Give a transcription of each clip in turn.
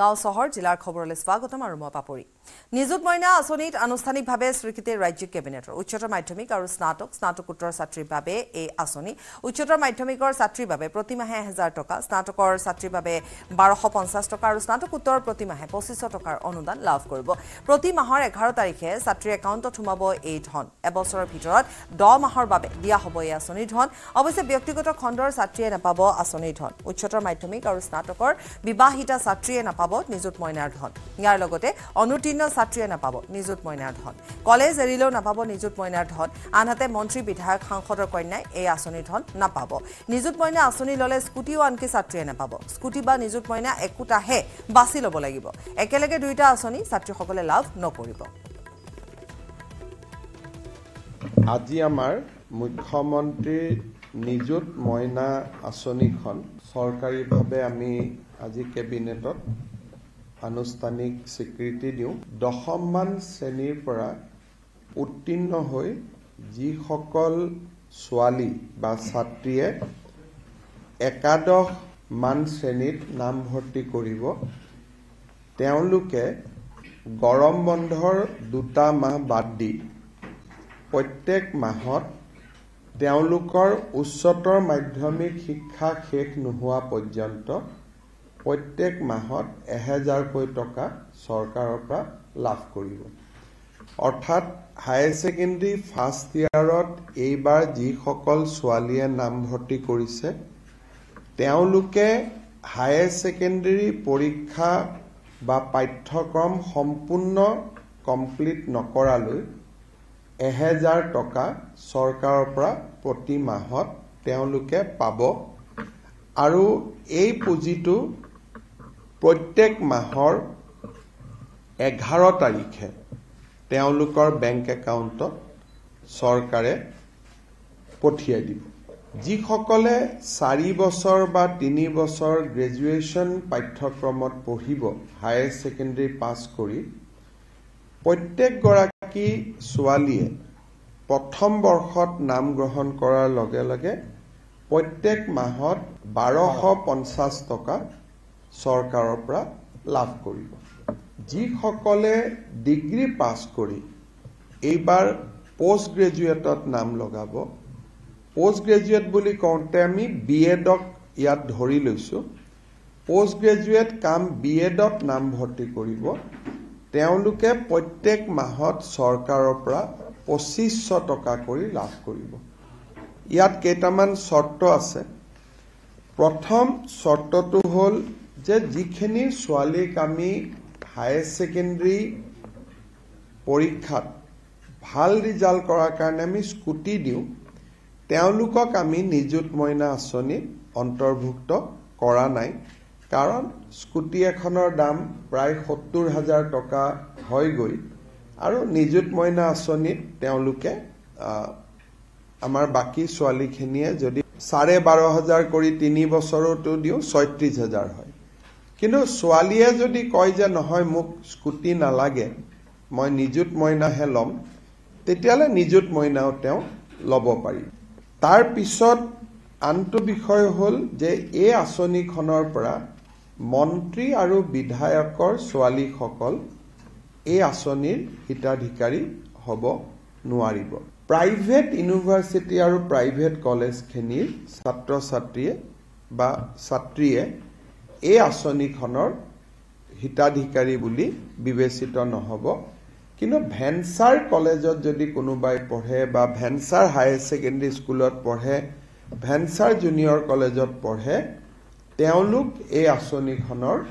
গাঁও চহৰ জিলাৰ খবৰলৈ স্বাগতম আৰু মই পাপৰি নিযুত মইনা আঁচনিত আনুষ্ঠানিকভাৱে স্বীকৃতি ৰাজ্যিক কেবিনেটৰ উচ্চতৰ মাধ্যমিক আৰু স্নাতক স্নাতকোত্তৰ ছাত্ৰীৰ বাবে এই আঁচনি উচ্চতৰ মাধ্যমিকৰ ছাত্ৰীৰ বাবে প্ৰতিমাহে এহেজাৰ টকা স্নাতকৰ ছাত্ৰীৰ বাবে বাৰশ পঞ্চাছ টকা আৰু স্নাতকোত্তৰ প্ৰতিমাহে পঁচিছশ টকাৰ অনুদান লাভ কৰিব প্ৰতি মাহৰ এঘাৰ তাৰিখে ছাত্ৰীৰ একাউণ্টত সোমাব এই ধন এবছৰৰ ভিতৰত দহ মাহৰ বাবে দিয়া হ'ব এই আঁচনিৰ ধন অৱশ্যে ব্যক্তিগত খণ্ডৰ ছাত্ৰীয়ে নাপাব আঁচনিৰ ধন উচ্চতৰ মাধ্যমিক আৰু স্নাতকৰ বিবাহিতা ছাত্ৰীয়ে নাপাব নিযুত মইনাৰ ধন ইয়াৰ লগতে অনুতীৰ্ণ বিভিন্ন ছাত্ৰীয়ে নাপাব নিযুত মইনাৰ ধন কলেজ এৰিলেও নাপাব নিযুত মইনাৰ ধন আনহাতে মন্ত্ৰী বিধায়ক সাংসদৰ কন্যাই এই আঁচনিৰ ধন নাপাব নিযুত মইনা আঁচনি ল'লে স্কুটিও আনকি ছাত্ৰীয়ে নাপাব স্কুটি বা নিযুত মইনা একোটাহে বাছি ল'ব লাগিব একেলগে দুয়োটা আঁচনি ছাত্ৰীসকলে লাভ নকৰিব আজি আমাৰ মুখ্যমন্ত্ৰী নিযুত মইনা আঁচনিখন চৰকাৰীভাৱে আমি আজি কেবিনেটত আনুষ্ঠানিক স্বীকৃতি দিওঁ দশমমান শ্ৰেণীৰ পৰা উত্তীৰ্ণ হৈ যিসকল ছোৱালী বা ছাত্ৰীয়ে একাদশমান শ্ৰেণীত নামভৰ্তি কৰিব তেওঁলোকে গৰম বন্ধৰ দুটা মাহ বাদ দি প্ৰত্যেক মাহত তেওঁলোকৰ উচ্চতৰ মাধ্যমিক শিক্ষা শেষ নোহোৱা পৰ্যন্ত প্ৰত্যেক মাহত এহেজাৰকৈ টকা চৰকাৰৰ পৰা লাভ কৰিব অৰ্থাৎ হায়াৰ ছেকেণ্ডেৰী ফাৰ্ষ্ট ইয়াৰত এইবাৰ যিসকল ছোৱালীয়ে নামভৰ্তি কৰিছে তেওঁলোকে হায়াৰ ছেকেণ্ডেৰী পৰীক্ষা বা পাঠ্যক্ৰম সম্পূৰ্ণ কমপ্লিট নকৰালৈ এহেজাৰ টকা চৰকাৰৰ পৰা প্ৰতি মাহত তেওঁলোকে পাব আৰু এই পুঁজিটো প্ৰত্যেক মাহৰ এঘাৰ তাৰিখে তেওঁলোকৰ বেংক একাউণ্টত চৰকাৰে পঠিয়াই দিব যিসকলে চাৰি বছৰ বা তিনি বছৰ গ্ৰেজুৱেশ্যন পাঠ্যক্ৰমত পঢ়িব হায়াৰ ছেকেণ্ডেৰী পাছ কৰি প্ৰত্যেকগৰাকী ছোৱালীয়ে প্ৰথম বৰ্ষত নাম গ্ৰহণ কৰাৰ লগে লগে প্ৰত্যেক মাহত বাৰশ পঞ্চাছ টকা চৰকাৰৰ পৰা লাভ কৰিব যিসকলে ডিগ্ৰী পাছ কৰি এইবাৰ পষ্ট গ্ৰেজুৱেটত নাম লগাব পষ্ট গ্ৰেজুৱেট বুলি কওঁতে আমি বি এডক ইয়াত ধৰি লৈছোঁ পষ্ট গ্ৰেজুৱেট কাম বি এডত নাম ভৰ্তি কৰিব তেওঁলোকে প্ৰত্যেক মাহত চৰকাৰৰ পৰা পঁচিছশ টকা কৰি লাভ কৰিব ইয়াত কেইটামান চৰ্ত আছে প্ৰথম চৰ্তটো হ'ল যে যিখিনি ছোৱালীক আমি হায়াৰ ছেকেণ্ডেৰী পৰীক্ষাত ভাল ৰিজাল্ট কৰাৰ কাৰণে আমি স্কুটি দিওঁ তেওঁলোকক আমি নিযুত মইনা আঁচনিত অন্তৰ্ভুক্ত কৰা নাই কাৰণ স্কুটি এখনৰ দাম প্ৰায় সত্তৰ হাজাৰ টকা হয়গৈ আৰু নিযুত মইনা আঁচনিত তেওঁলোকে আমাৰ বাকী ছোৱালীখিনিয়ে যদি চাৰে বাৰ হাজাৰ কৰি তিনি বছৰতো দিওঁ ছয়ত্ৰিছ হাজাৰ হয় কিন্তু ছোৱালীয়ে যদি কয় যে নহয় মোক স্কুটি নালাগে মই নিযুত মইনাহে ল'ম তেতিয়াহ'লে নিযুত মইনাও তেওঁ ল'ব পাৰি তাৰপিছত আনটো বিষয় হ'ল যে এই আঁচনিখনৰ পৰা মন্ত্ৰী আৰু বিধায়কৰ ছোৱালীসকল এই আঁচনিৰ হিতাধিকাৰী হ'ব নোৱাৰিব প্ৰাইভেট ইউনিভাৰ্চিটি আৰু প্ৰাইভেট কলেজখিনিৰ ছাত্ৰ ছাত্ৰীয়ে বা ছাত্ৰীয়ে এই আঁচনিখনৰ হিতাধিকাৰী বুলি বিবেচিত নহ'ব কিন্তু ভেনচাৰ কলেজত যদি কোনোবাই পঢ়ে বা ভেনচাৰ হায়াৰ ছেকেণ্ডেৰী স্কুলত পঢ়ে ভেনচাৰ জুনিয়ৰ কলেজত পঢ়ে তেওঁলোক এই আঁচনিখনৰ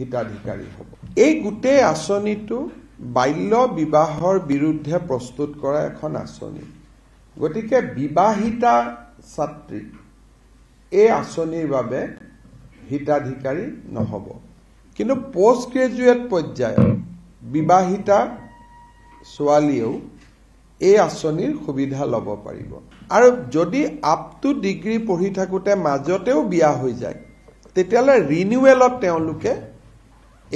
হিতাধিকাৰী হ'ব এই গোটেই আঁচনিটো বাল্য বিবাহৰ বিৰুদ্ধে প্ৰস্তুত কৰা এখন আঁচনি গতিকে বিবাহিতা ছাত্ৰী এই আঁচনিৰ বাবে হিতাধিকাৰী নহ'ব কিন্তু পষ্ট গ্ৰেজুৱেট পৰ্যায়ত বিবাহিতা ছোৱালীয়েও এই আঁচনিৰ সুবিধা ল'ব পাৰিব আৰু যদি আপ টু ডিগ্ৰী পঢ়ি থাকোঁতে মাজতেও বিয়া হৈ যায় তেতিয়াহ'লে ৰিনিউৱেলত তেওঁলোকে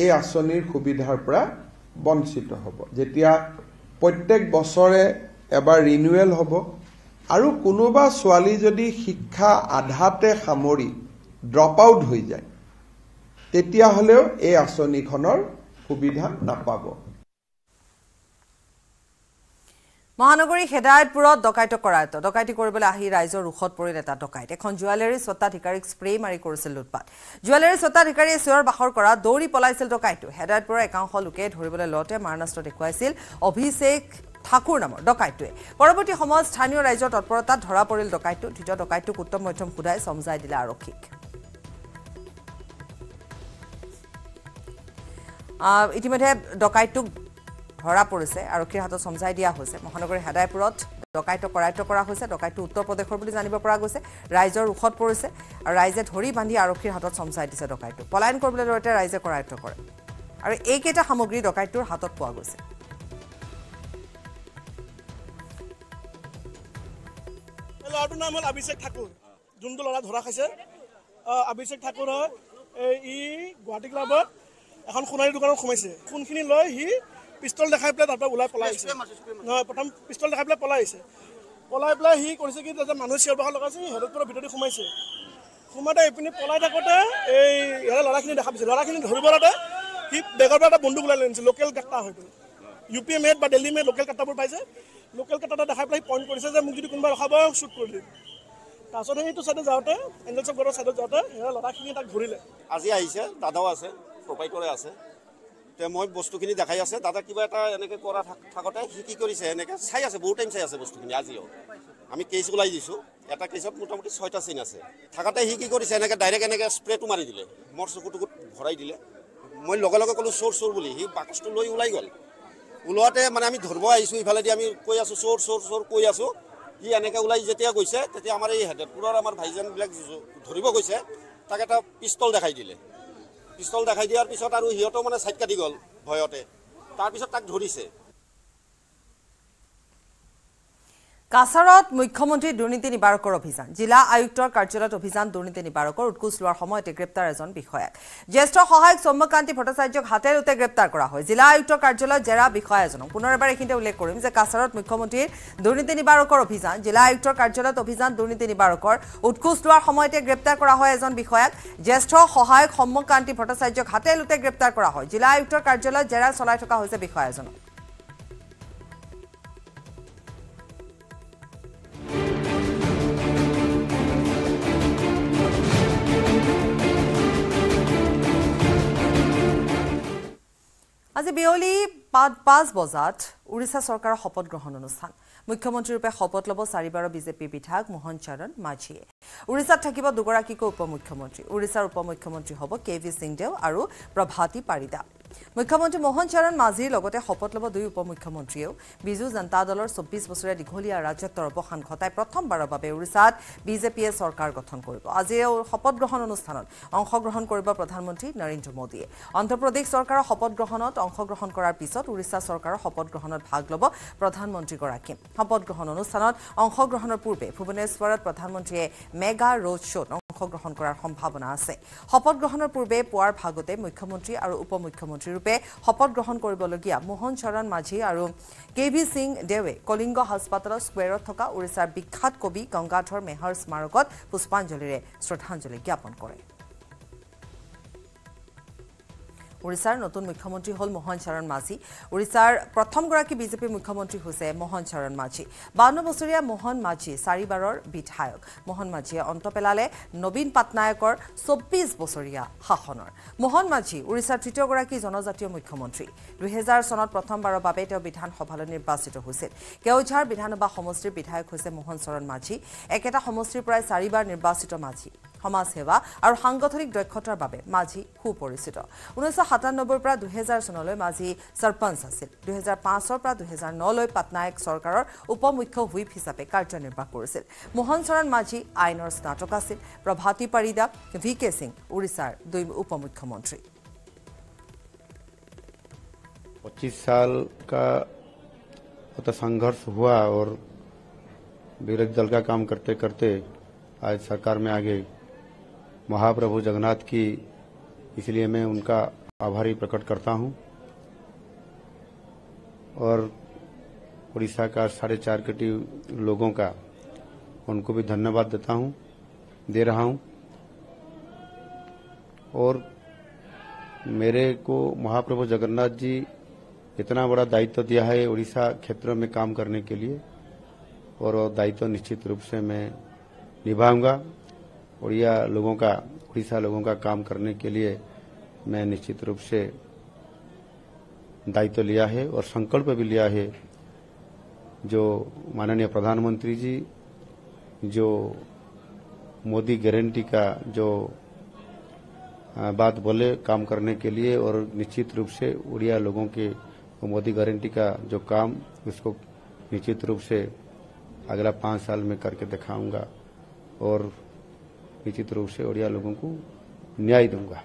এই আঁচনিৰ সুবিধাৰ পৰা বঞ্চিত হ'ব যেতিয়া প্ৰত্যেক বছৰে এবাৰ ৰিনিউৱেল হ'ব আৰু কোনোবা ছোৱালী যদি শিক্ষা আধাতে সামৰি ড্ৰপ আউট হৈ যায় তেতিয়াহ'লেও এই আঁচনিখনৰ সুবিধা নাপাব মহানগৰী হেদায়তপুৰত ডকাইত কৰায়ত্ত ডকাইতি কৰিবলৈ আহি ৰাইজৰ ৰোষত পৰিল এটা ডকাইত এখন জুৱেলাৰী স্বত্বাধিকাৰীক স্প্ৰে মাৰি কৰিছিল লুটপাত জুৱেলাৰী স্বত্বাধিকাৰীয়ে চিঞৰ বাখৰ কৰা দৌৰি পলাইছিল ডকাইতটো হেদায়তপুৰৰ একাংশ লোকে ধৰিবলৈ লওঁতে মাৰণাস্ত্ৰ দেখুৱাইছিল অভিষেক ঠাকুৰ নামৰ ডকাইতটোৱে পৰৱৰ্তী সময়ত স্থানীয় ৰাইজৰ তৎপৰতাত ধৰা পৰিল ডকাইতটো তৃতীয় ডকাইতটোক উত্তম মধ্যম সোধাই চমজাই দিলে আৰক্ষীক ইতিমধ্যে ডকাইতটোক ধৰা পৰিছে আৰক্ষীৰ হাতত চমজাই দিয়া হৈছে মহানগৰীৰ হেদাইপুৰত ডকাইত কৰায়ত্ব কৰা হৈছে ডকাইতটো উত্তৰ প্ৰদেশৰ বুলি জানিব পৰা গৈছে ৰাইজৰ ওখত পৰিছে আৰু ৰাইজে ধৰি বান্ধি আৰক্ষীৰ হাতত চমজাই দিছে ডকাইতটো পলায়ন কৰিবলৈ লৈতে ৰাইজে কৰায়ত্ব কৰে আৰু এইকেইটা সামগ্ৰী ডকাইতটোৰ হাতত পোৱা গৈছে যোনটো ল'ৰা ধৰা খাইছে অভিষেক ঠাকুৰ হয় গুৱাহাটী ক্লাবত এখন সোণালী দোকানত সোমাইছে কোনখিনি লৈ সি পিষ্টল দেখাই পেলাই তাৰপৰা ওলাই পলাই আহিছে নহয় প্ৰথম পিষ্টল দেখাই পেলাই পলাই আহিছে পলাই পেলাই সি কৰিছে কি তাতে মানুহ চিঞৰ বাহৰ লগাইছে হেৰতপুৰৰ ভিতৰতে সোমাইছে সোমাওঁতে এইপিনে পলাই থাকোঁতে এই ইয়াৰে ল'ৰাখিনি দেখা পাইছে ল'ৰাখিনি ধৰিবলৈতে সি বেগৰ পৰা এটা বন্দুক ওলাই লৈছে লোকেল কাটা হয়তো ইউ পি মেড বা দিল্লী মেড লোকেল কাট্টাবোৰ পাইছে লোকেল কাট্টা দেখাই পেলাই সি পইণ্ট কৰিছে যে মোক যদি কোনোবাই ৰখাব শ্বুট কৰি দিম তাৰপাছত সেইটো ছাইডে যাওঁতে এঞ্জেলছৰ ঘৰৰ ছাইডত যাওঁতে সিহঁতৰ ল'ৰাখিনি তাক ঘূৰিলে আজি আহিছে দাদাও আছে প্ৰপাই কৰে আছে তে মই বস্তুখিনি দেখাই আছে দাদা কিবা এটা এনেকৈ কৰা থাকোঁতে সি কি কৰিছে এনেকৈ চাই আছে বহুত টাইম চাই আছে বস্তুখিনি আজিও আমি কেছ ওলাই দিছোঁ এটা কেছত মোটামুটি ছয়টা চিন আছে থাকোঁতে সি কি কৰিছে এনেকৈ ডাইৰেক্ট এনেকৈ স্প্ৰেটো মাৰি দিলে মোৰ চকু টুকুত ভৰাই দিলে মই লগে লগে ক'লোঁ চোৰ চোৰ বুলি সি বাকচটো লৈ ওলাই গ'ল ওলোৱাতে মানে আমি ধৰিব আহিছোঁ ইফালেদি আমি কৈ আছোঁ চোৰ চোৰ চোৰ কৈ আছোঁ সি এনেকৈ ওলাই যেতিয়া গৈছে তেতিয়া আমাৰ এই হেডপুৰৰ আমাৰ ভাইজানবিলাক ধৰিব গৈছে তাক এটা পিষ্টল দেখাই দিলে পিষ্টল দেখাই দিয়াৰ পিছত আৰু সিহঁতেও মানে চাইড কাটি গ'ল ভয়তে তাৰপিছত তাক ধৰিছে কাছাৰত মুখ্যমন্ত্ৰী দুৰ্নীতি নিবাৰকৰ অভিযান জিলা আয়ুক্তৰ কাৰ্যালয়ত অভিযান দুৰ্নীতি নিবাৰকৰ উৎকোচ লোৱাৰ সময়তে গ্ৰেপ্তাৰ এজন বিষয়াক জ্যেষ্ঠ সহায়ক চম্মকান্তি ভট্টাচাৰ্যক হাতে ৰোতে গ্ৰেপ্তাৰ কৰা হয় জিলা আয়ুক্ত কাৰ্যালয়ত জেৰা বিষয়া এজনক পুনৰ এবাৰ এইখিনিতে উল্লেখ কৰিম যে কাছাৰত মুখ্যমন্ত্ৰীৰ দুৰ্নীতি নিবাৰকৰ অভিযান জিলা আয়ুক্তৰ কাৰ্যালয়ত অভিযান দুৰ্নীতি নিবাৰকৰ উৎকোচ লোৱাৰ সময়তে গ্ৰেপ্তাৰ কৰা হয় এজন বিষয়াক জ্যেষ্ঠ সহায়ক চম্মকান্তি ভট্টাচাৰ্যক হাতে ৰোতে গ্ৰেপ্তাৰ কৰা হয় জিলা আয়ুক্তৰ কাৰ্যালয়ত জেৰা চলাই থকা হৈছে বিষয়া এজনক আজি বিয়লি পাঁচ পাঁচ বজাত উৰিষ্যা চৰকাৰৰ শপত গ্ৰহণ অনুষ্ঠান মুখ্যমন্ত্ৰীৰূপে শপত ল'ব চাৰিবাৰৰ বিজেপি বিধায়ক মোহন চৰণ মাঝিয়ে উৰিষ্যাত থাকিব দুগৰাকীকৈ উপ মুখ্যমন্ত্ৰী উৰিষ্যাৰ উপ মুখ্যমন্ত্ৰী হ'ব কে ভি সিংদেও আৰু প্ৰভাতী পাৰিদা মুখ্যমন্ত্ৰী মোহন চৰণ মাঝিৰ লগতে শপত ল'ব দুই উপ মুখ্যমন্ত্ৰীয়েও বিজু জনতা দলৰ চৌব্বিছ বছৰীয়া দীঘলীয়া ৰাজত্বৰ অৱসান ঘটাই প্ৰথমবাৰৰ বাবে ওড়িশাত বিজেপিয়ে চৰকাৰ গঠন কৰিব আজিও শপত গ্ৰহণ অনুষ্ঠানত অংশগ্ৰহণ কৰিব প্ৰধানমন্ত্ৰী নৰেন্দ্ৰ মোদীয়ে অন্ধ্ৰপ্ৰদেশ চৰকাৰৰ শপত গ্ৰহণত অংশগ্ৰহণ কৰাৰ পিছত ওড়িশা চৰকাৰৰ শপত গ্ৰহণত ভাগ ল'ব প্ৰধানমন্ত্ৰীগৰাকী শপত গ্ৰহণ অনুষ্ঠানত অংশগ্ৰহণৰ পূৰ্বে ভূৱনেশ্বৰত প্ৰধানমন্ত্ৰীয়ে মেগা ৰোড শ্বত অংশগ্ৰহণ কৰাৰ সম্ভাৱনা আছে শপত গ্ৰহণৰ পূৰ্বে পুৱাৰ ভাগতে মুখ্যমন্ত্ৰী আৰু উপ মুখ্যমন্ত্ৰী প্ৰধানমন্ত্ৰীৰূপে শপত গ্ৰহণ কৰিবলগীয়া মোহন চৰণ মাঝি আৰু কে ভি সিং দেৱে কলিংগ হাস্পাতালৰ স্কুৱেৰত থকা ওড়িশাৰ বিখ্যাত কবি গংগাধৰ মেহৰ স্মাৰকত পুষ্পাঞ্জলিৰে শ্ৰদ্ধাঞ্জলি জ্ঞাপন কৰিছে ওড়িশার নতুন মুখ্যমন্ত্রী হল মোহন চরণ মাঝি ওড়িশার প্রথমগী বিজেপি মুখ্যমন্ত্রী হয়েছে মোহন চরণ মাঝি বাউন্ন বছরীয় মোহন মাঝি চারিবার বিধায়ক মোহন মাঝিয়ে অন্ত পেলালে নবীন পাটনায়কর চব্বিশ বছরীয় শাসনের মোহন মাঝি ওড়িশার তৃতীয়গী জনজাতীয় মুখ্যমন্ত্রী দুহেজার সনত প্রথমবারের বাবে বিধানসভালে নির্বাচিত হয়েছিল কেওঝার বিধানসভা সমষ্টির বিধায়ক হয়েছে মোহন চরণ মাঝি একটা সমষ্টিরপ্রায় চারিবার নির্বাচিত মাঝি সমাজসেৱা আৰু সাংগঠনিক দক্ষতাৰ বাবে মাঝি সুপৰিচিত ঊনৈছশ সাতানব্বৈৰ পৰা দুহেজাৰ চনলৈ মাঝি চৰপঞ্চ আছিল দুহেজাৰ পাঁচৰ পৰা দুহেজাৰ নলৈ পাটনায়ক চৰকাৰৰ উপ মুখ্য হুইপ হিচাপে কাৰ্যনিৰ্বাহ কৰিছিল মোহন চৰণ মাঝি আইনৰ স্নাতক আছিল প্ৰভাতী পাৰিদা ভি কে সিং উৰিষ্যাৰ দুই উপ মুখ্যমন্ত্ৰী পঁচিছ চাল কাতে সংঘৰ্ষ হোৱা আৰু বিৰোধী দল কা কাম কৰোতে কৰোতে আজ চৰকাৰ महाप्रभु जगन्नाथ की इसलिए मैं उनका आभारी प्रकट करता हूं और उड़ीसा का साढ़े चार कटी लोगों का उनको भी धन्यवाद देता हूं दे रहा हूं और मेरे को महाप्रभु जगन्नाथ जी इतना बड़ा दायित्व दिया है उड़ीसा क्षेत्र में काम करने के लिए और दायित्व निश्चित रूप से मैं निभाऊंगा उड़िया लोगों का उड़ीसा लोगों का काम करने के लिए मैं निश्चित रूप से दायित्व तो लिया है और संकल्प भी लिया है जो माननीय प्रधानमंत्री जी जो मोदी गारंटी का जो बात बोले काम करने के लिए और निश्चित रूप से उड़िया लोगों के मोदी गारंटी का जो काम उसको निश्चित रूप से अगला पांच साल में करके दिखाऊंगा और निश्चित रूप से ओडिया लोगों को न्याय दूंगा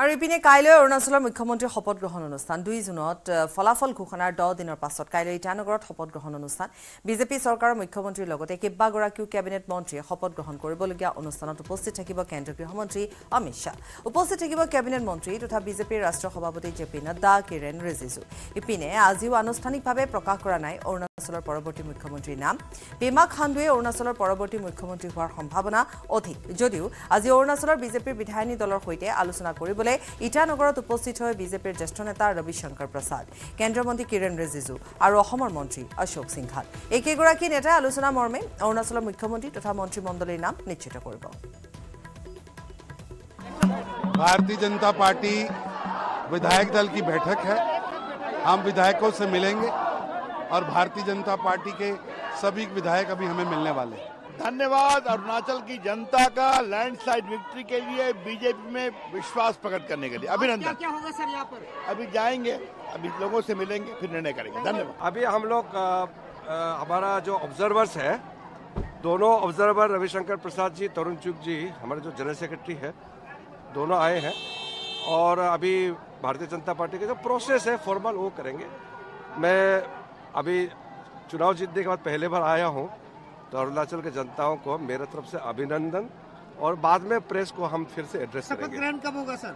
আৰু ইপিনে কাইলৈ অৰুণাচলৰ মুখ্যমন্ত্ৰীৰ শপতগ্ৰহণ অনুষ্ঠান দুই জুনত ফলাফল ঘোষণাৰ দহ দিনৰ পাছত কাইলৈ ইটানগৰত শপতগ্ৰহণ অনুষ্ঠান বিজেপি চৰকাৰৰ মুখ্যমন্ত্ৰীৰ লগতে কেইবাগৰাকীও কেবিনেট মন্ত্ৰীয়ে শপতগ্ৰহণ কৰিবলগীয়া অনুষ্ঠানত উপস্থিত থাকিব কেন্দ্ৰীয় গৃহমন্ত্ৰী অমিত শ্বাহ উপস্থিত থাকিব কেবিনেট মন্ত্ৰী তথা বিজেপিৰ ৰাষ্ট্ৰীয় সভাপতি জে পি নাড্ডা কিৰেণ ৰিজিজু ইপিনে আজিও আনুষ্ঠানিকভাৱে প্ৰকাশ কৰা নাই অৰুণাচলৰ পৰৱৰ্তী মুখ্যমন্ত্ৰীৰ নাম পেমা খাণ্ডুৱে অৰুণাচলৰ পৰৱৰ্তী মুখ্যমন্ত্ৰী হোৱাৰ সম্ভাৱনা অধিক যদিও আজি অৰুণাচলৰ বিজেপিৰ বিধায়িনী দলৰ সৈতে আলোচনা কৰিব ইटानগরত উপস্থিত হয় বিজেপির জ্যেষ্ঠ নেতা রবিশঙ্কর প্রসাদ কেন্দ্রমন্ত্রী কিরেন রেজিসু আর অহমৰ মন্ত্রী অশোক সিংхал একেগৰাকী নেতা আলোচনাৰ মৰমে অরুণাচল মুখ্যমন্ত্ৰী তথা মন্ত্রীমণ্ডলৰ নাম নিৰ্দিষ্ট কৰিব Bharatiya Janata Party विधायक दल की बैठक है हम विधायकों से मिलेंगे और भारतीय जनता पार्टी के सभी विधायक अभी हमें मिलने वाले हैं धन्यवाद अरुणाचल की जनता का लैंडस्लाइड विक्ट्री के लिए बीजेपी में विश्वास प्रकट करने के लिए अभिनंदन क्या, क्या होगा सर यहाँ पर अभी जाएंगे अभी लोगों से मिलेंगे फिर निर्णय करेंगे धन्यवाद अभी हम लोग हमारा जो ऑब्जर्वर्स है दोनों ऑब्जर्वर रविशंकर प्रसाद जी तरुण चुग जी हमारे जो जनरल सेक्रेटरी है दोनों आए हैं और अभी भारतीय जनता पार्टी का जो प्रोसेस है फॉर्मल वो करेंगे मैं अभी चुनाव जीतने के बाद पहले बार आया हूँ तो अरुणाचल के जनताओं को मेरे तरफ से अभिनंदन और बाद में प्रेस को हम फिर से एड्रेस करेंगे ग्रहण कब होगा सर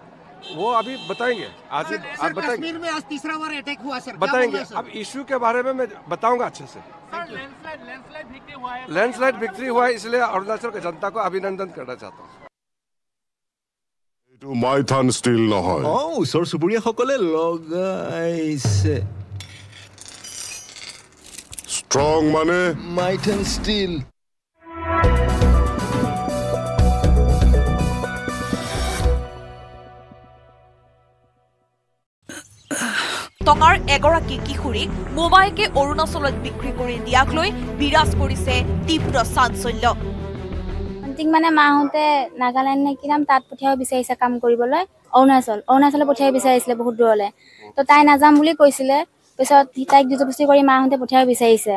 वो अभी बताएंगे आज आज बताएंगे कश्मीर में आज तीसरा बार अटैक हुआ सर बताएंगे अब इश्यू के बारे में मैं बताऊंगा अच्छे से लैंडस्लाइड विक्ट्री हुआ है इसलिए अरुणाचल के जनता को अभिनंदन करना चाहता हूँ এইটো মাইথান ষ্টিল নহয় অঁ ওচৰ চুবুৰীয়াসকলে লগাইছে স্ট্ৰং মানে মাইট এন্ড স্টিল টকাৰ এগৰাকী কিশোৰী মোবাইকে অৰুণাচলত বিক্ৰী কৰি দিয়াক লৈ বিৰাজ কৰিছে তীব্ৰ চাঞ্চল্য আন্টিক মানে মাহঁতে নাগালেণ্ড নে কি নাম তাত পঠিয়াব বিচাৰিছে কাম কৰিবলৈ অৰুণাচল অৰুণাচলে পঠিয়াব বিচাৰিছিলে বহুত দূৰলৈ তো তাই নাযাম বুলি কৈছিলে পিছত তাইক যুজপুষ্টি কৰি মাহঁতে পঠিয়াব বিচাৰিছে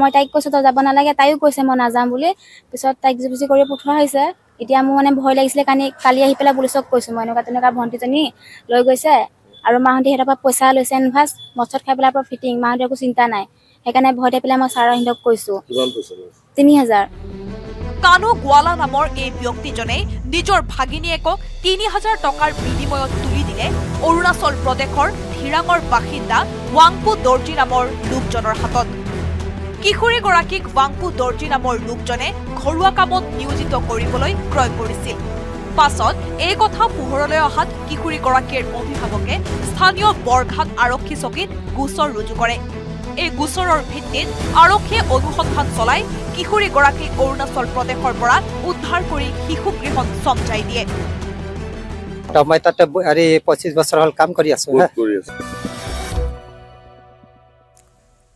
মই তাইক কৈছোঁ তই যাব নালাগে তাইও কৈছে মই নাযাম বুলি পিছত তাইক যুজপুষ্টি কৰি পঠোৱা হৈছে এতিয়া মোৰ মানে ভয় লাগিছিলে কাৰণে কালি আহি পেলাই পুলিচক কৈছোঁ মই এনেকুৱা তেনেকুৱা ভণ্টিজনী লৈ গৈছে আৰু মাহঁতে সিহঁতৰ পৰা পইচা লৈছে এনভাৰ্ছ মছত খাই পেলাই পৰা ফিটিং মাহঁতে একো চিন্তা নাই সেইকাৰণে ভয় দি পেলাই মই ছাৰৰ সিহঁতক কৈছোঁ তিনি হাজাৰ কানু গোৱালা নামৰ এই ব্যক্তিজনে নিজৰ ভাগিনীয়েকক তিনি হাজাৰ টকাৰ বিনিময়ত তুলি দিলে অৰুণাচল প্ৰদেশৰ থিৰাঙৰ বাসিন্দা ৱাংপু দৰ্জী নামৰ লোকজনৰ হাতত কিশোৰীগৰাকীক ৱাংপু দৰ্জী নামৰ লোকজনে ঘৰুৱা কামত নিয়োজিত কৰিবলৈ ক্ৰয় কৰিছিল পাছত এই কথা পোহৰলৈ অহাত কিশোৰীগৰাকীৰ অভিভাৱকে স্থানীয় বৰঘাট আৰক্ষী চকীত গোচৰ ৰুজু কৰে এই গোচৰৰ ভিত্তিত আৰক্ষীয়ে অনুসন্ধান চলাই কিশোৰীগৰাকীক অৰুণাচল প্ৰদেশৰ পৰা উদ্ধাৰ কৰি শিশুগৃহত চমজাই দিয়ে মই তাতে হেৰি পঁচিছ বছৰ হ'ল কাম কৰি আছো কৰি আছো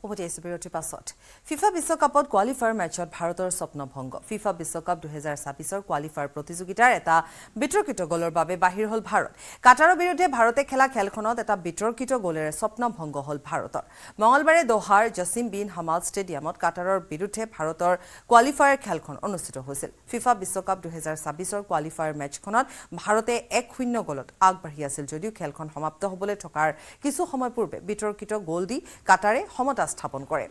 উভতি আহিছো বিৰতিৰ পাছত ফিফা বিশ্বকাপত কোৱালিফায়াৰ মেচত ভাৰতৰ স্বপ্নভংগ ফিফা বিশ্বকাপ দুহেজাৰ ছাব্বিছৰ কোৱালিফায়াৰ প্ৰতিযোগিতাৰ এটা বিতৰ্কিত গলৰ বাবে বাহিৰ হ'ল ভাৰত কাটাৰৰ বিৰুদ্ধে ভাৰতে খেলা খেলখনত এটা বিতৰ্কিত গলেৰে স্বপ্নভংগ হ'ল ভাৰতৰ মঙলবাৰে দোহাৰ জছিম বিন হামাল ষ্টেডিয়ামত কাটাৰৰ বিৰুদ্ধে ভাৰতৰ কোৱালিফায়াৰ খেলখন অনুষ্ঠিত হৈছিল ফিফা বিশ্বকাপ দুহেজাৰ ছাব্বিছৰ কোৱালিফায়াৰ মেচখনত ভাৰতে এক শূন্য গলত আগবাঢ়ি আছিল যদিও খেলখন সমাপ্ত হ'বলৈ থকাৰ কিছু সময় পূৰ্বে বিতৰ্কিত গ'ল দি কাটাৰে সমতা স্থাপন কৰে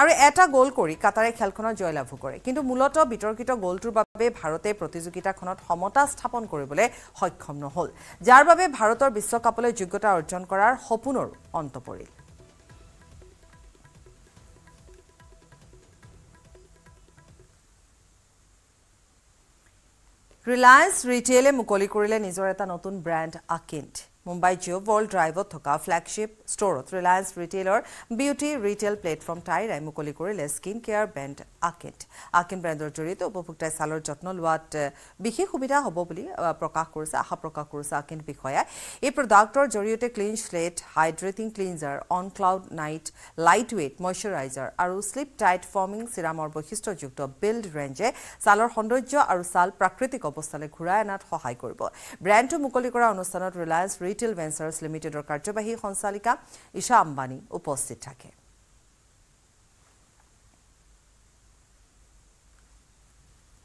আৰু এটা গ'ল কৰি কাটাৰে খেলখনৰ জয়লাভো কৰে কিন্তু মূলত বিতৰ্কিত গ'লটোৰ বাবে ভাৰতে প্ৰতিযোগিতাখনত সমতা স্থাপন কৰিবলৈ সক্ষম নহ'ল যাৰ বাবে ভাৰতৰ বিশ্বকাপলৈ যোগ্যতা অৰ্জন কৰাৰ সপোনৰো অন্ত পৰিল ৰিলায়েন্স ৰিটেইলে মুকলি কৰিলে নিজৰ এটা নতুন brand Akind Mumbai Jio' world ড্ৰাইভত থকা ফ্লেগশ্বিপ ষ্ট'ৰত ৰিলায়েন্স ৰিটেইলৰ বিউটি ৰিটেইল প্লেটফৰ্ম টাইৰাই মুকলি কৰিলে skin care brand Akind Akind ব্ৰেণ্ডৰ জৰিয়তে উপভোক্তাই ছালৰ যত্ন লোৱাত বিশেষ সুবিধা হ'ব বুলি প্ৰকাশ কৰিছে আশা প্ৰকাশ কৰিছে আকিন বিষয়াই এই প্ৰডাক্টৰ জৰিয়তে clean slate hydrating cleanser on cloud night light weight moisturiser আৰু শ্লিপ টাইট ফৰ্মিং চিৰামৰ বৈশিষ্ট্যযুক্ত বিল্ড ৰেঞ্জে ছালৰ সৌন্দৰ্য আৰু ছাল প্ৰাকৃতিক অৱস্থালৈ ঘূৰাই অনাত সহায় কৰিব ব্ৰেণ্ডটো মুকলি কৰা অনুষ্ঠানত ৰিলায়েন্স ৰি ৰিটেইল ভেঞ্চাৰ্ছ লিমিটেডৰ কাৰ্যবাহী সঞ্চালিকা ঈশা আম্বানী উপস্থিত থাকে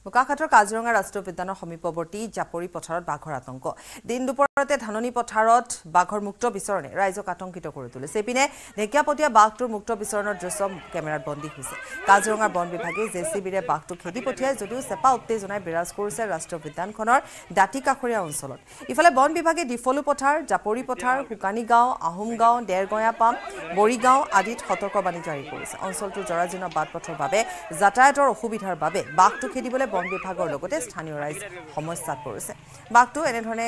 বোকাখাটৰ কাজিৰঙা ৰাষ্ট্ৰীয় উদ্যানৰ সমীপৱৰ্তী জাপৰি পথাৰত বাঘৰ আতংক দিন দুপৰ ভাৰতে ধাননি পথাৰত বাঘৰ মুক্ত বিচৰণে ৰাইজক আতংকিত কৰি তুলিছে ইপিনে ঢেকীয়াপতীয়া বাঘটোৰ মুক্ত বিচৰণৰ দৃশ্য কেমেৰাত বন্দী হৈছে কাজিৰঙাৰ বন বিভাগে জে চি বিৰে বাঘটো খেদি পঠিয়াই যদিও চেপা উত্তেজনাই বিৰাজ কৰিছে ৰাষ্ট্ৰীয় উদ্যানখনৰ দাঁতি কাষৰীয়া অঞ্চলত ইফালে বন বিভাগে দীফলু পথাৰ জাপৰি পথাৰ শুকানি গাঁও আহোম গাঁও দেৰগঞা পাম বৰিগাঁও আদিত সতৰ্কবাণী জাৰি কৰিছে অঞ্চলটোৰ জৰাজীৰ্ণ বাট পথৰ বাবে যাতায়াতৰ অসুবিধাৰ বাবে বাঘটো খেদিবলৈ বন বিভাগৰ লগতে স্থানীয় ৰাইজ সমস্যাত পৰিছে বাঘটো এনেধৰণে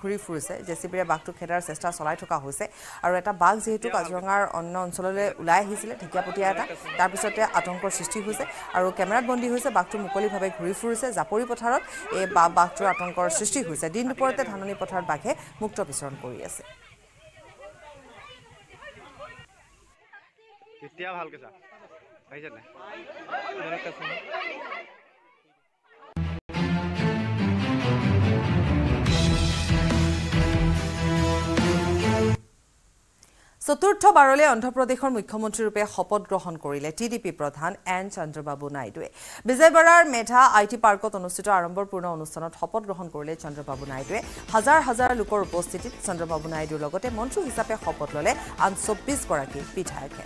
ঘূৰি ঘূৰি ফুৰিছে জে চি বিৰে বাঘটো খেদাৰ চেষ্টা চলাই থকা হৈছে আৰু এটা বাঘ যিহেতু কাজিৰঙাৰ অন্য অঞ্চললৈ ওলাই আহিছিলে ঢেকীয়াপতীয়া এটা তাৰপিছতে আতংকৰ সৃষ্টি হৈছে আৰু কেমেৰাত বন্দী হৈছে বাঘটো মুকলিভাৱে ঘূৰি ফুৰিছে জাপৰি পথাৰত এই বাঘটোৰ আতংকৰ সৃষ্টি হৈছে দিন দুপৰতে ধাননি পথাৰত বাঘে মুক্ত বিচৰণ কৰি আছে এতিয়া ভালকৈ চা পাইছেনে চতুৰ্থবাৰলৈ অন্ধ্ৰপ্ৰদেশৰ মুখ্যমন্ত্ৰীৰূপে শপত গ্ৰহণ কৰিলে টি ডি পি প্ৰধান এন চন্দ্ৰবাবু নাইডুৱে বিজয়বাৰাৰ মেধা আই টি পাৰ্কত অনুষ্ঠিত আড়ম্বৰপূৰ্ণ অনুষ্ঠানত শপত গ্ৰহণ কৰিলে চন্দ্ৰবাবু নাইডুৱে হাজাৰ হাজাৰ লোকৰ উপস্থিতিত চন্দ্ৰবাবু নাইডুৰ লগতে মন্ত্ৰী হিচাপে শপত ললে আন চৌব্বিছগৰাকী বিধায়কে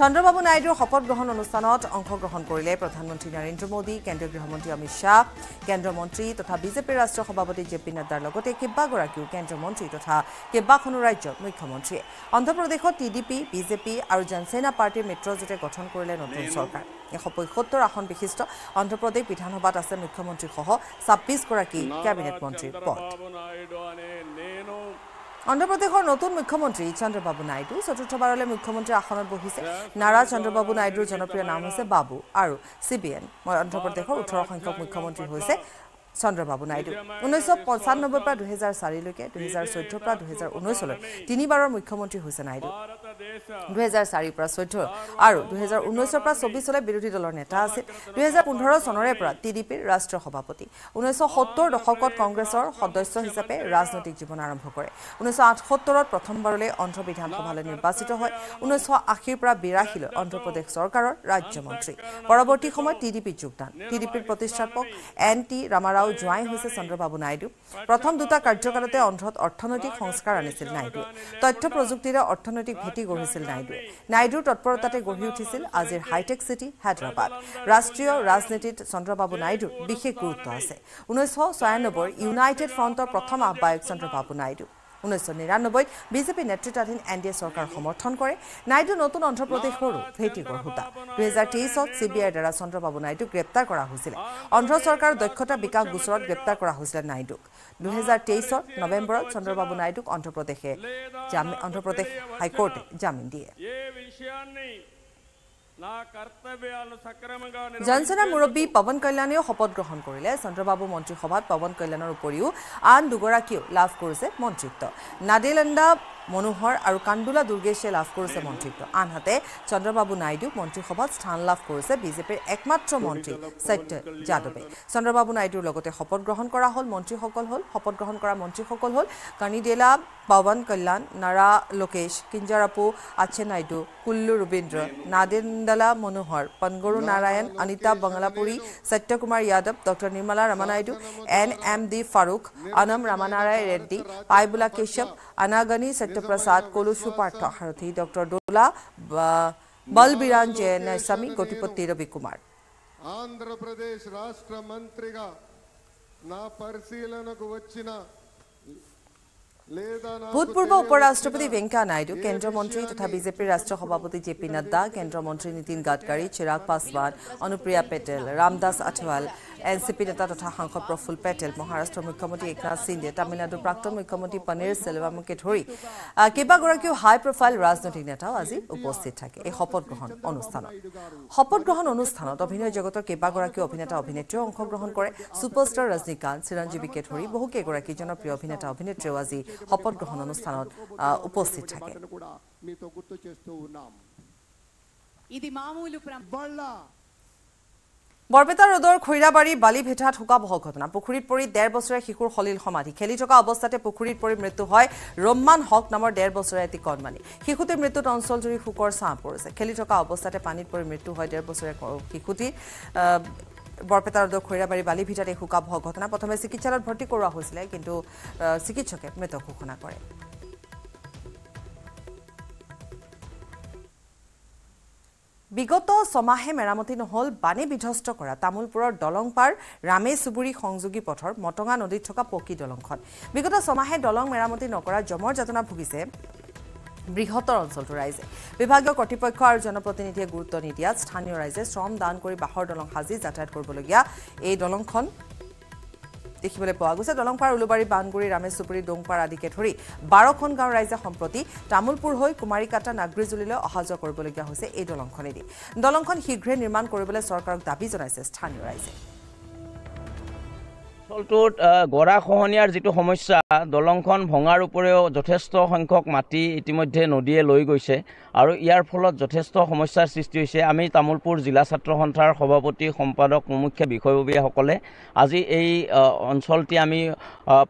চন্দ্ৰবাবু নাইডুৰ শপতগ্ৰহণ অনুষ্ঠানত অংশগ্ৰহণ কৰিলে প্ৰধানমন্ত্ৰী নৰেন্দ্ৰ মোদী কেন্দ্ৰীয় গৃহমন্ত্ৰী অমিত শ্বাহ কেন্দ্ৰীয় মন্ত্ৰী তথা বিজেপিৰ ৰাষ্ট্ৰীয় সভাপতি জে পি নাড্ডাৰ লগতে কেইবাগৰাকীও কেন্দ্ৰীয় মন্ত্ৰী তথা কেইবাখনো ৰাজ্যৰ মুখ্যমন্ত্ৰীয়ে অন্ধ্ৰপ্ৰদেশত টি ডি পি বিজেপি আৰু জনসেনা পাৰ্টীৰ মিত্ৰজোঁটে গঠন কৰিলে নতুন চৰকাৰ এশ পঁয়সত্তৰ আসন বিশিষ্ট অন্ধ্ৰপ্ৰদেশ বিধানসভাত আছে মুখ্যমন্ত্ৰীসহ ছাব্বিছগৰাকী কেবিনেট মন্ত্ৰীৰ পদ অন্ধ্ৰপ্ৰদেশৰ নতুন মুখ্যমন্ত্ৰী চন্দ্ৰবাবু নাইডু চতুৰ্থবাৰলৈ মুখ্যমন্ত্ৰীৰ আসনত বহিছে নাৰা চন্দ্ৰবাবু নাইডুৰ জনপ্ৰিয় নাম হৈছে বাবু আৰু চি বি এন মই অন্ধ্ৰপ্ৰদেশৰ ওঠৰ সংখ্যক মুখ্যমন্ত্ৰী হৈছে চন্দ্ৰবাবু নাইডু ঊনৈছশ পঞ্চানব্বৈৰ পৰা দুহেজাৰ চাৰিলৈকে দুহেজাৰ চৈধ্যৰ পৰা দুহেজাৰ ঊনৈছলৈ তিনিবাৰৰ মুখ্যমন্ত্ৰী হৈছে নাইডু দুহেজাৰ চাৰিৰ পৰা চৈধ্য আৰু দুহেজাৰ ঊনৈছৰ পৰা চৌবিছলৈ বিৰোধী দলৰ নেতা আছিল দুহেজাৰ পোন্ধৰ চনৰে পৰা টি ডি পিৰ ৰাষ্ট্ৰীয় সভাপতি ঊনৈছশ সত্তৰ দশকত কংগ্ৰেছৰ সদস্য হিচাপে ৰাজনৈতিক জীৱন আৰম্ভ কৰে ঊনৈছশ আঠসত্তৰত প্ৰথমবাৰলৈ অন্ধ্ৰ বিধানসভালৈ নিৰ্বাচিত হয় ঊনৈছশ আশীৰ পৰা বিৰাশীলৈ অন্ধ্ৰপ্ৰদেশ চৰকাৰৰ ৰাজ্যমন্ত্ৰী পৰৱৰ্তী সময়ত টি ডি পিত যোগদান টি ডি পিৰ প্ৰতিষ্ঠাপক এন টি ৰামাৰাও আৰু জোঁৱাই হৈছে চন্দ্ৰবাবু নাইডু প্ৰথম দুটা কাৰ্যকালতে অন্ধ্ৰত অৰ্থনৈতিক সংস্কাৰ আনিছিল নাইডুৱে তথ্য প্ৰযুক্তিৰে অৰ্থনৈতিক ভেটি গঢ়িছিল নাইডুৱে নাইডুৰ তৎপৰতাতে গঢ়ি উঠিছিল আজিৰ হাইটেক চিটি হায়দৰাবাদ ৰাষ্ট্ৰীয় ৰাজনীতিত চন্দ্ৰবাবু নাইডুৰ বিশেষ গুৰুত্ব আছে ঊনৈছশ ছয়ানব্বৈৰ ইউনাইটেড ফ্ৰণ্টৰ প্ৰথম আহ্বায়ক চন্দ্ৰবাবু নাইডু ঊনৈছশ নিৰান্নব্বৈত বিজেপি নেতৃত্বাধীন এন ডি এ চৰকাৰ সমৰ্থন কৰে নাইডু নতুন অন্ধ্ৰপ্ৰদেশৰো ভেটি গঢ়োতা দুহেজাৰ তেইছত চি বি আইৰ দ্বাৰা চন্দ্ৰবাবু নাইডুক গ্ৰেপ্তাৰ কৰা হৈছিলে অন্ধ্ৰ চৰকাৰৰ দক্ষতা বিকাশ গোচৰত গ্ৰেপ্তাৰ কৰা হৈছিলে নাইডুক দুহেজাৰ তেইছৰ নৱেম্বৰত চন্দ্ৰবাবু নাইডুক অন্ধ্ৰপ্ৰদেশ হাইকোৰ্টে জামিন দিয়ে জনসেনাৰ মুৰববী পৱন কল্যাণেও শপত গ্ৰহণ কৰিলে চন্দ্ৰবাবু মন্ত্ৰীসভাত পৱন কল্যাণৰ উপৰিও আন দুগৰাকীয়েও লাভ কৰিছে মন্ত্ৰিত্ব নাডেলেণ্ডা মনোহৰ আৰু কাণ্ডোলা দুৰ্গেশে লাভ কৰিছে মন্ত্ৰিত্ব আনহাতে চন্দ্ৰবাবু নাইডু মন্ত্ৰীসভাত স্থান লাভ কৰিছে বিজেপিৰ একমাত্ৰ মন্ত্ৰী সত্য যাদৱে চন্দ্ৰবাবু নাইডুৰ লগতে শপত গ্ৰহণ কৰা হ'ল মন্ত্ৰীসকল হ'ল শপত গ্ৰহণ কৰা মন্ত্ৰীসকল হ'ল কানিডেলা পৱন কল্যাণ নাৰা লোকেশ কিঞ্জাৰাপু আচে নাইডু কুল্লু ৰবীন্দ্ৰ নাদেন্দালা মনোহৰ পনগৰু নাৰায়ণ অনিতা বঙলাপুৰী Satyakumar Yadav doctor Nimmala Ramanaidu N M D Farooq Anam Ramanarayana Reddy Payyavula Keshav Anagani doctor Prasad Kolusu Parthasarathy doctor Dola Balaveeran Jayanswamy Kotipati Ravikumar Andhra Pradesh రాష్ట్ర మంత్రిగా నా పరిశీలనకు వచ్చిన ভূতপূর্ব উপরাষ্ট্রপতি ভেঙ্কা নাইডু কেন্দ্রমন্ত্রী তথা বিজেপির রাষ্ট্রীয় সভাপতি জে পি নাড্ডা কেন্দ্রমন্ত্রী Nitin Gadkari Chirag Paswan Anupriya Patel Ramdas Athawale N C P নেতা তথা সাংসদ প্ৰফুল্ল পেটেল মহাৰাষ্ট্ৰৰ মুখ্যমন্ত্ৰী একনাথ সিন্ধে তামিলনাডুৰ প্ৰাক্তন মুখ্যমন্ত্ৰী পনীৰ ছেলভামকে ধৰি কেইবাগৰাকীও হাই প্ৰফাইল ৰাজনৈতিক নেতাও আজি উপস্থিত থাকে এই শপতগ্ৰহণ অনুষ্ঠানত শপতগ্ৰহণ অনুষ্ঠানত অভিনয় জগতৰ কেইবাগৰাকীও অভিনেতা অভিনেত্ৰীয়েও অংশগ্ৰহণ কৰে ছুপাৰষ্টাৰ ৰজনীকান্ত চিৰঞ্জীৱীকে ধৰি বহুকেইগৰাকী জনপ্ৰিয় অভিনেতা অভিনেত্ৰীয়েও আজি শপতগ্ৰহণ অনুষ্ঠানত উপস্থিত থাকে ఇది మామూలు ప్రం బళ్ళ বৰপেটা ৰোডৰ খৈৰাবাৰী বালিভেটাত শোকাবহ ঘটনা পুখুৰীত পৰি ডেৰ বছৰীয়া শিশুৰ সলিল সমাধি খেলি থকা অৱস্থাতে পুখুৰীত পৰি মৃত্যু হয় ৰোম্মান হক নামৰ ডেৰ বছৰীয়া এটি কণমানি শিশুটিৰ মৃত্যুত অঞ্চলজুৰি শোকৰ ছাঁ পৰিছে খেলি থকা অৱস্থাতে পানীত পৰি মৃত্যু হয় ডেৰ বছৰীয়া শিশুটিৰ বৰপেটা ৰোডৰ খৈৰাবাৰী বালিভেটাত এই শোকাবহ ঘটনা প্ৰথমে চিকিৎসালয়ত ভৰ্তি কৰোৱা হৈছিলে কিন্তু চিকিৎসকে মৃত ঘোষণা কৰিছে বিগত ছমাহে মেৰামতি নহ'ল বাণী বিধ্বস্ত কৰা তামোলপুৰৰ দলংপাৰ পাৰ ৰামে চুবুৰী সংযোগী পথৰ মটঙা নদীত থকা পকী দলংখন বিগত ছমাহে দলং মেৰামতি নকৰা জমৰ যাতনা ভুগিছে বৃহত্তৰ অঞ্চলটোৰ ৰাইজে বিভাগীয় কৰ্তৃপক্ষ আৰু জনপ্ৰতিনিধিয়ে গুৰুত্ব নিদিয়াত স্থানীয় ৰাইজে শ্ৰম দান কৰি বাঁহৰ দলং সাজি যাতায়াত কৰিবলগীয়া এই দলংখন দেখিবলৈ পোৱা গৈছে দলংপাৰ উলুবাৰী বানগুৰি ৰামেশুপুৰী ডোংপাৰ আদিকে ধৰি বাৰখন গাঁৱৰ ৰাইজে সম্প্ৰতি তামোলপুৰ হৈ কুমাৰীকাটা নাগৰীজুলীলৈ অহা যোৱা কৰিবলগীয়া হৈছে এই দলংখনেদি দলংখন শীঘ্ৰে নিৰ্মাণ কৰিবলৈ চৰকাৰক দাবী জনাইছে স্থানীয় ৰাইজে অঞ্চলটোত গৰা খহনীয়াৰ যিটো সমস্যা দলংখন ভঙাৰ উপৰিও যথেষ্ট সংখ্যক মাটি ইতিমধ্যে নদীয়ে লৈ গৈছে আৰু ইয়াৰ ফলত যথেষ্ট সমস্যাৰ সৃষ্টি হৈছে আমি তামুলপুৰ জিলা ছাত্ৰ সন্থাৰ সভাপতি সম্পাদক মুখ্য বিষয়ববীয়াসকলে আজি এই অঞ্চলটি আমি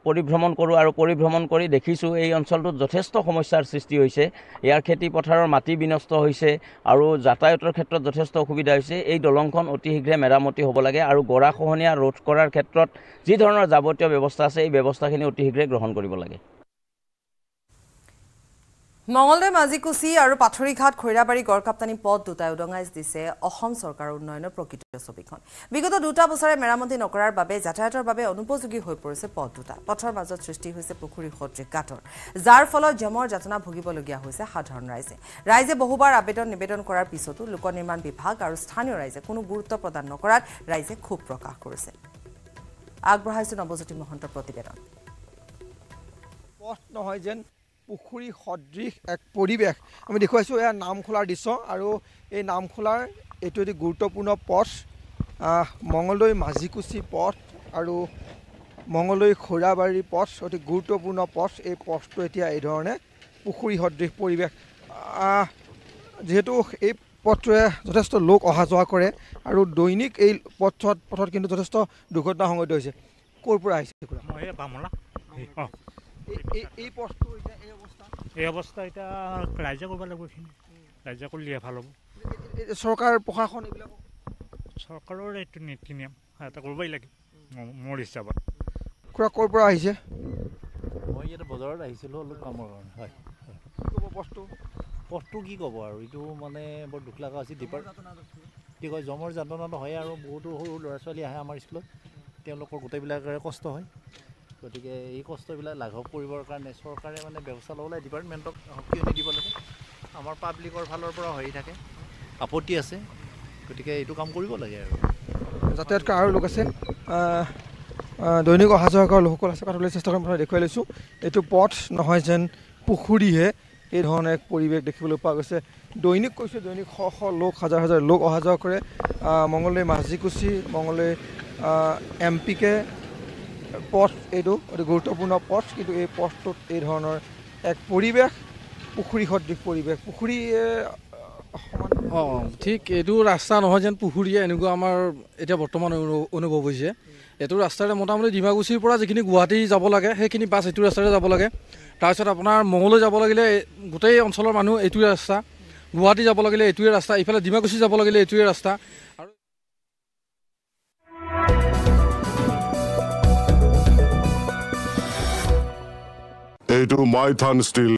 পৰিভ্ৰমণ কৰোঁ আৰু পৰিভ্ৰমণ কৰি দেখিছোঁ এই অঞ্চলটোত যথেষ্ট সমস্যাৰ সৃষ্টি হৈছে ইয়াৰ খেতিপথাৰৰ মাটি বিনষ্ট হৈছে আৰু যাতায়াতৰ ক্ষেত্ৰত যথেষ্ট অসুবিধা হৈছে এই দলংখন অতি শীঘ্ৰে মেৰামতি হ'ব লাগে আৰু গৰাখহনীয়া ৰোধ কৰাৰ ক্ষেত্ৰত যি ধৰণৰ যাৱতীয় ব্যৱস্থা আছে এই ব্যৱস্থাখিনি অতি শীঘ্ৰে গ্ৰহণ কৰিব লাগে মঙলদৈ মাজিকুছি আৰু পাথৰিঘাট খৈৰাবাৰী গড়কাপ্তানি পথ দুটাই উদঙাই দিছে অসম চৰকাৰৰ উন্নয়নৰ প্ৰকৃত ছবিখন বিগত দুটা বছৰে মেৰামতি নকৰাৰ বাবে যাতায়াতৰ বাবে অনুপযোগী হৈ পৰিছে পথ দুটা পথৰ মাজত সৃষ্টি হৈছে পুখুৰী সদৃশ গাঁতৰ যাৰ ফলত জমৰ যাতনা ভুগিবলগীয়া হৈছে সাধাৰণ ৰাইজে ৰাইজে বহুবাৰ আবেদন নিবেদন কৰাৰ পিছতো লোক নিৰ্মাণ বিভাগ আৰু স্থানীয় ৰাইজে কোনো গুৰুত্ব প্ৰদান নকৰাত ৰাইজে ক্ষোভ প্ৰকাশ কৰিছে আগবঢ়াইছে নৱজ্যোতি মহন্তৰ প্ৰতিবেদন পথ নহয় যেন পুখুৰী সদৃশ এক পৰিৱেশ আমি দেখুৱাইছোঁ এয়া নামখোলাৰ দৃশ্য আৰু এই নামখোলাৰ এইটো এটি গুৰুত্বপূৰ্ণ পথ মঙলদৈ মাজিকুচি পথ আৰু মঙলদৈ খৈৰাবাৰী পথ অতি গুৰুত্বপূৰ্ণ পথ এই পথটো এতিয়া এইধৰণে পুখুৰী সদৃশ পৰিৱেশ যিহেতু এই পথটোৱে যথেষ্ট লোক অহা যোৱা কৰে আৰু দৈনিক এই পথ পথত কিন্তু যথেষ্ট দুৰ্ঘটনা সংঘটিত হৈছে ক'ৰ পৰা আহিছে এই অৱস্থা এতিয়া ৰাইজে কৰিব লাগিব এইখিনি ৰাইজে কৰিলেহে ভাল হ'ব চৰকাৰ প্ৰশাসন এইবিলাক চৰকাৰৰ এইটো নীতি নিয়ম এটা কৰিবই লাগে মোৰ হিচাপত খুৰা ক'ৰ পৰা আহিছে মই ইয়াতে বজাৰত আহিছিলোঁ অলপ কামৰ কাৰণে হয় বস্তু পথটো কি ক'ব আৰু এইটো মানে বৰ দুখ লগা হৈছে ডিপাৰ্ট কি কয় জমৰ যাতনাটো হয় আৰু বহুতো সৰু ল'ৰা ছোৱালী আহে আমাৰ স্কুলত তেওঁলোকৰ গোটেইবিলাকৰে কষ্ট হয় গতিকে এই কষ্টবিলাক লাঘৱ কৰিবৰ কাৰণে চৰকাৰে মানে ব্যৱস্থা ল'ব লাগে ডিপাৰ্টমেণ্টক সকিয়নি দিব লাগে আমাৰ পাব্লিকৰ ফালৰ পৰা হৈ থাকে আপত্তি আছে গতিকে এইটো কাম কৰিব লাগে আৰু যাতায়াতকৰ আৰু লোক আছে দৈনিক অহা যোৱা কৰা লোকসকল আছে কথাবলৈ চেষ্টা কৰিবলৈ দেখুৱাই লৈছোঁ এইটো পথ নহয় যেন পুখুৰীহে এই ধৰণৰ এক পৰিৱেশ দেখিবলৈ পোৱা গৈছে দৈনিক কৈছোঁ দৈনিক শ শ লোক হাজাৰ হাজাৰ লোক অহা যোৱা কৰে মংগলদৈ মাজিকুচি মংগলদৈ এম পি কে পথ এইটো অতি গুৰুত্বপূৰ্ণ পথ কিন্তু এই পথটোত এই ধৰণৰ এক পৰিৱেশ পুখুৰী সদৃশ পৰিৱেশ পুখুৰীয়ে অঁ ঠিক এইটো ৰাস্তা নহয় যেন পুখুৰীয়ে এনেকুৱা আমাৰ এতিয়া বৰ্তমান অনুভৱ হৈছে এইটো ৰাস্তাৰে মোটামুটি ডিমাকুচিৰ পৰা যিখিনি গুৱাহাটী যাব লাগে সেইখিনি বাছ এইটো ৰাস্তাৰে যাব লাগে তাৰপিছত আপোনাৰ মঙলৈ যাব লাগিলে গোটেই অঞ্চলৰ মানুহ এইটোৱে ৰাস্তা গুৱাহাটী যাব লাগিলে এইটোৱে ৰাস্তা ইফালে ডিমাকুচি যাব লাগিলে এইটোৱে ৰাস্তা এইটো মাইথান ষ্টীল